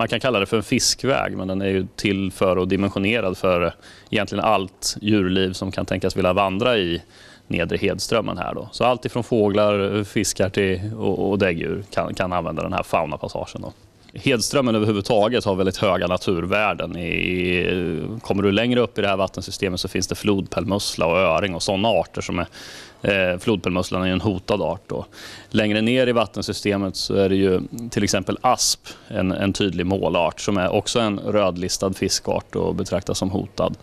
man kan kalla det för en fiskväg men den är ju till för och dimensionerad för egentligen allt djurliv som kan tänkas vilja vandra i nedre Hedströmmen här då. Så allt ifrån fåglar, fiskar till, och, och däggdjur kan, kan använda den här faunapassagen. Då. Hedströmmen överhuvudtaget har väldigt höga naturvärden. I, kommer du längre upp i det här vattensystemet så finns det flodpärlmussla och öring och sådana arter som är Eh, Flodpärlmusslan är en hotad art. Då. Längre ner i vattensystemet så är det ju till exempel asp, en, en tydlig målart som är också en rödlistad fiskart och betraktas som hotad.